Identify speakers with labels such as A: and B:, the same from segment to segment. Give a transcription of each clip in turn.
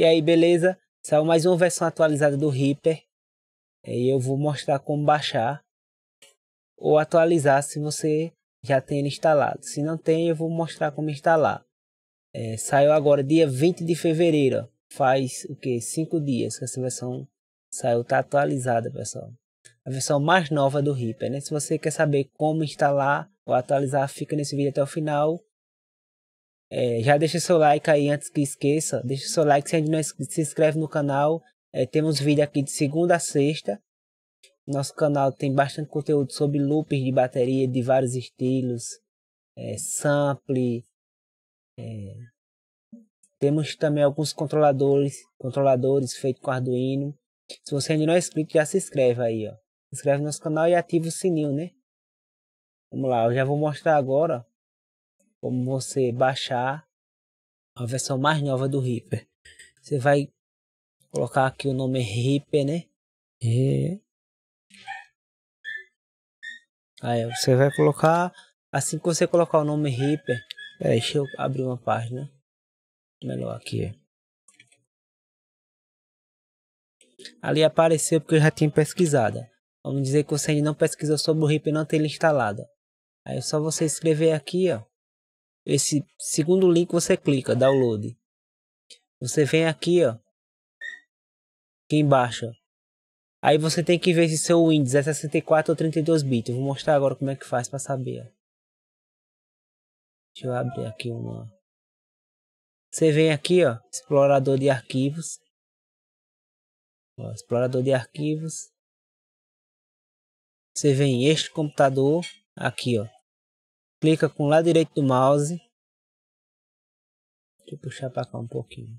A: E aí, beleza? Saiu mais uma versão atualizada do Reaper. E eu vou mostrar como baixar ou atualizar se você já tem ele instalado. Se não tem, eu vou mostrar como instalar. É, saiu agora dia 20 de fevereiro. Faz o que? 5 dias que essa versão saiu, tá atualizada, pessoal. A versão mais nova do Reaper, né? Se você quer saber como instalar ou atualizar, fica nesse vídeo até o final. É, já deixa seu like aí antes que esqueça. Deixa seu like se ainda não se inscreve no canal. É, temos vídeo aqui de segunda a sexta. Nosso canal tem bastante conteúdo sobre loops de bateria de vários estilos, é, sample. É. Temos também alguns controladores, controladores feitos com Arduino. Se você ainda não é inscrito, já se inscreve aí, ó. Se inscreve no nosso canal e ativa o sininho, né? Vamos lá, eu já vou mostrar agora como você baixar a versão mais nova do Reaper. Você vai colocar aqui o nome Reaper, né? E... Aí você vai colocar, assim que você colocar o nome Reaper, peraí, deixa eu abrir uma página, melhor aqui. Ali apareceu porque eu já tinha pesquisado. Vamos dizer que você ainda não pesquisou sobre o Reaper e não tem ele instalado. Aí é só você escrever aqui, ó esse segundo link você clica, download. Você vem aqui, ó. Aqui embaixo. Aí você tem que ver se seu Windows é 64 ou 32 bits. Eu vou mostrar agora como é que faz para saber. Ó. Deixa eu abrir aqui uma. Você vem aqui, ó, explorador de arquivos. Ó, explorador de arquivos. Você vem este computador aqui, ó clica com o lado direito do mouse. Deixa eu puxar para cá um pouquinho.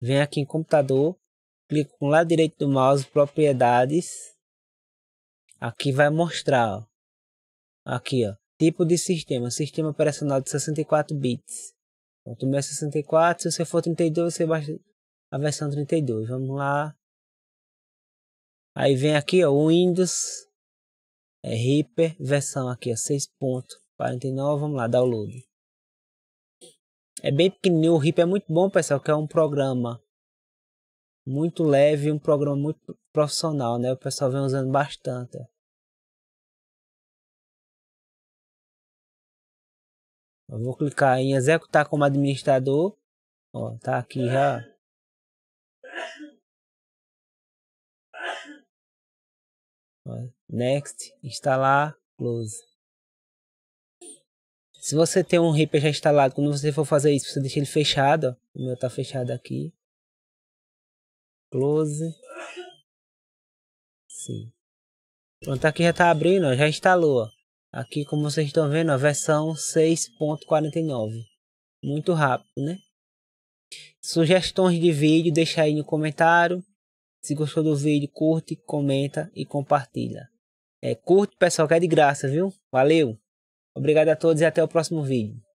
A: Vem aqui em computador, clica com o lado direito do mouse, propriedades. Aqui vai mostrar, ó. Aqui, ó. Tipo de sistema, sistema operacional de 64 bits. Pronto, o meu é 64, se você for 32, você baixa a versão 32. Vamos lá. Aí vem aqui, ó, Windows é Reaper, versão aqui, ó, 6.49, vamos lá, download. É bem pequenininho, o Reaper é muito bom, pessoal, que é um programa muito leve, um programa muito profissional, né? O pessoal vem usando bastante. Eu vou clicar em executar como administrador. Ó, tá aqui já Next, instalar, close. Se você tem um Reaper já instalado, quando você for fazer isso, você deixa ele fechado. Ó. O meu tá fechado aqui. Close. Sim. Pronto, aqui já tá abrindo, ó. já instalou. Ó. Aqui, como vocês estão vendo, a versão 6.49. Muito rápido, né? Sugestões de vídeo, deixa aí no comentário. Se gostou do vídeo, curte, comenta e compartilha. É, curte, pessoal, que é de graça, viu? Valeu! Obrigado a todos e até o próximo vídeo.